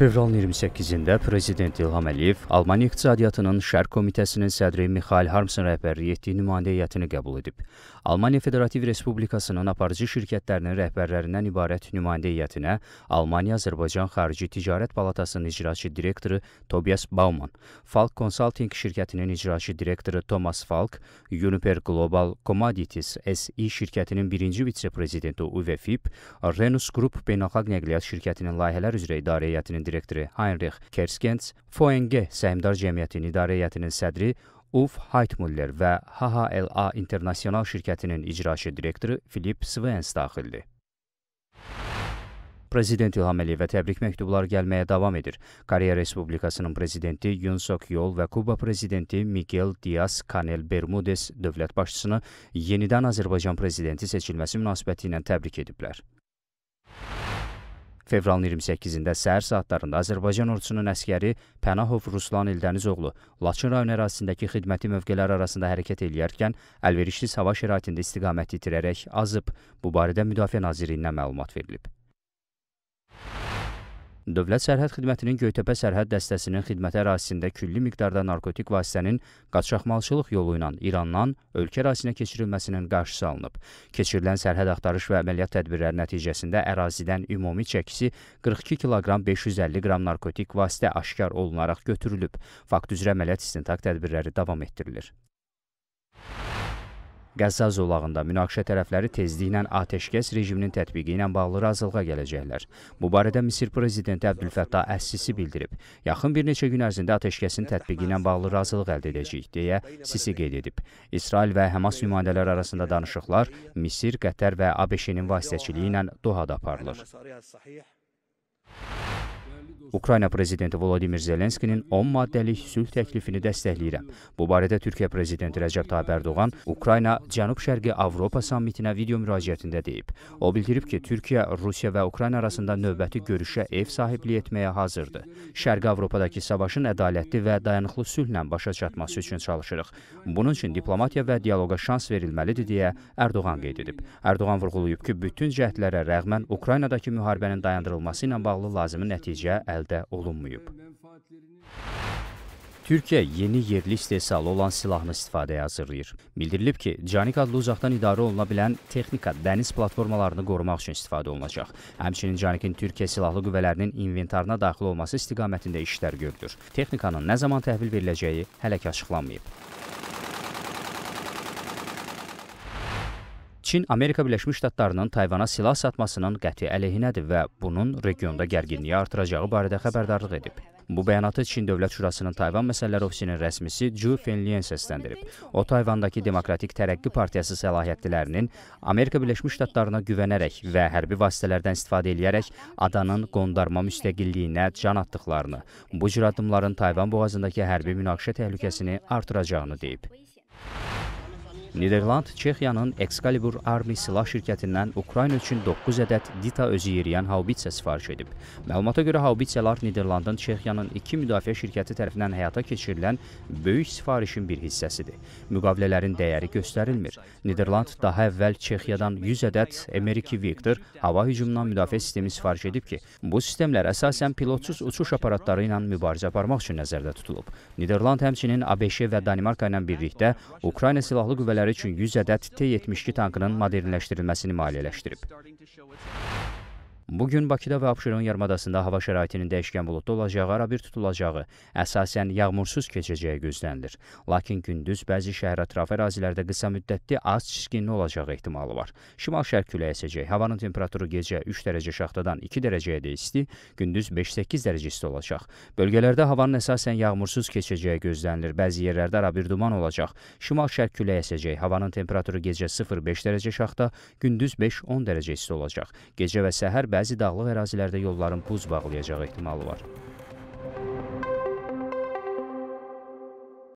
Fevralın 28-də prezident İlham Əliyev Almaniya iqtisadiyyatının Şərq komitəsinin sədri Mixail Harmsen rəhbərlik etdiyi nümayəndə heyətini qəbul edib. Almaniya Federativ Respublikasının aparıcı şirkətlərinin rəhbərlərindən ibarət nümayəndə heyətinə Almaniya Azərbaycan Xarici Ticarət Palatasının icraçı direktoru Tobias Bauman, Falk Consulting şirkətinin icraçı direktoru Thomas Falk, Uniper Global Commodities SI şirkətinin birinci vitse-prezidenti Uwe Fip, Renus Group Beynəlxalq Nəqliyyat şirkətinin layihələr üzrə idarə heyətinin direktori Heinrich Kerskens, FONG Səhmdar Cəmiyyətinin İdarə Heyətinin sədri Uf Haytmuller və HHLA İnternasional şirkətinin icraçı direktoru Filip Svens daxildir. Prezident İlham Əliyevə təbrik məktubları gəlməyə davam edir. Koreya Respublikasının prezidenti Yun Sok Yol və Kuba prezidenti Miguel Diaz Canel Bermudes dövlət başçısını yenidən Azərbaycan prezidenti seçilməsi münasibətilə təbrik ediblər. Fevralın 28-də səhər saatlarında Azərbaycan ordusunun əskəri Pənahov Ruslan İldənizoğlu Laçın rayon ərazisindəki xidməti mövqeləri arasında hərəkət edərkən əlverişsiz hava şəraitində istiqamət itirərək azıb. Bu barədə Müdafiə Nazirliyindən məlumat verilib. Dövlət Sərhəd Xidmətinin Göytəpə Sərhəd dəstəsinin xidməti ərazisində külli miqdarda narkotik vasitənin qaçaqmalçılıq yolu ilə İrandan ölkə ərazisinə keçirilməsinin qarşısı alınıb. Keçirilən sərhəd axtarış və əməliyyat tədbirləri nəticəsində ərazidən ümumi çəkisi 42 kq 550 qram narkotik vasitə aşkar olunaraq götürülüb. Fakt üzrə əməliyyat istintaq tədbirləri davam etdirilir. Qəzza zolağında münaqişə tərəfləri tezliklə atəşkəs rejiminin tətbiqi ilə bağlı razılığa gələcəklər. Bu barədə Misir prezidenti Əbdülfəttah Əs-Sisi bildirib. Yaxın bir neçə gün ərzində atəşkəsin tətbiqi ilə bağlı razılıq əldə edəcəyik deyə Sisi qeyd edib. İsrail və Həmas nümayəndələri arasında danışıqlar Misir, Qətər və ABŞ-nin vasitəçiliyi ilə Dohada aparılır. Ukrayna prezidenti Volodimir Zelenskinin 10 maddəlik sülh təklifini dəstəkləyirəm. Bu barədə Türkiyə prezidenti Rəcəb Tayyip Ərdoğan Ukrayna Cənub-Şərqi Avropa sammitinə video müraciətində deyib. O bildirib ki, Türkiyə Rusiya və Ukrayna arasında növbəti görüşə ev sahibliyi etməyə hazırdır. Şərqi Avropadakı savaşın ədalətli və dayanıqlı sülhlə başa çatması üçün çalışırıq. Bunun üçün diplomatiya və dialoqa şans verilməlidir deyə Ərdoğan qeyd edib. Ərdoğan vurğulayıb ki, bütün cəhdlərə rəğmən Ukraynadakı müharibənin dayandırılması ilə bağlı lazımi nəticə əldə əldə olunmayıb. Türkiyə yeni yerli istehsalı olan silahını istifadəyə hazırlayır. Bildirilib ki, Canik adlı uzaqdan idarə oluna bilən texnika dəniz platformalarını qorumaq üçün istifadə olunacaq. Həmçinin Canikin Türkiyə silahlı qüvvələrinin inventarına daxil olması istiqamətində işlər görülür. Texnikanın nə zaman təhvil veriləcəyi hələ ki açıqlanmayıb. Çin Amerika Birləşmiş Ştatlarının Tayvana silah satmasının qəti əleyhinədir və bunun regionda gərginliyi artıracağı barədə xəbərdarlıq edib. Bu bəyanatı Çin Dövlət Şurasının Tayvan məsələləri ofisinin rəsmisi Zhu Fenliyan səsləndirib. O Tayvandakı Demokratik Tərəqqi Partiyası səlahiyyətlilərinin Amerika Birləşmiş Ştatlarına güvənərək və hərbi vasitələrdən istifadə edərək adanın qondarma müstəqilliyinə can atdıqlarını, bu cür addımların Tayvan boğazındakı hərbi münaqişə təhlükəsini artıracağını deyib. Niderland Çexiyanın Excalibur Army silah şirkətindən Ukrayna üçün 9 ədəd DITA özü yeriyən haubitsə sifariş edib. Məlumata görə haubitsalar Niderlandın Çexiyanın iki müdafiə şirkəti tərəfindən həyata keçirilən böyük sifarişin bir hissəsidir. Müqavilələrin dəyəri göstərilmir. Niderland daha əvvəl Çexiyadan 100 ədəd M2 Victor hava hücumundan müdafiə sistemi sifariş edib ki, bu sistemlər əsasən pilotsuz uçuş aparatları ilə mübarizə aparmaq üçün nəzərdə tutulub. Niderland həmçinin ABŞ e və Danimarka ilə birlikdə Ukrayna silahlı qüvvələri ailələri üçün 100 ədəd T-72 tankının modernləşdirilməsini maliyyələşdirib. Bu gün Bakıda və Abşeron yarımadasında hava şəraitinin dəyişkən buludlu olacağı, arabir tutulacağı, əsasən yağmursuz keçəcəyi gözlənilir. Lakin gündüz bəzi şəhər ətrafı ərazilərdə qısa müddətli az çiskinli olacağı ehtimalı var. Şimal-şərq küləyi əsəcək. Havanın temperaturu gecə 3 dərəcə şaxtadan 2 dərəcəyədək isti, gündüz 5-8 dərəcə isti olacaq. Bölgələrdə havanın əsasən yağmursuz keçəcəyi gözlənilir. Bəzi yerlərdə arabir duman olacaq. Şimal-şərq küləyi əsəcək. Havanın temperaturu gecə 0-5 dərəcə şaxta, gündüz 5-10 dərəcə isti olacaq. Gecə və səhər bəzi bəzi dağlıq ərazilərdə yolların buz bağlayacağı ehtimalı var.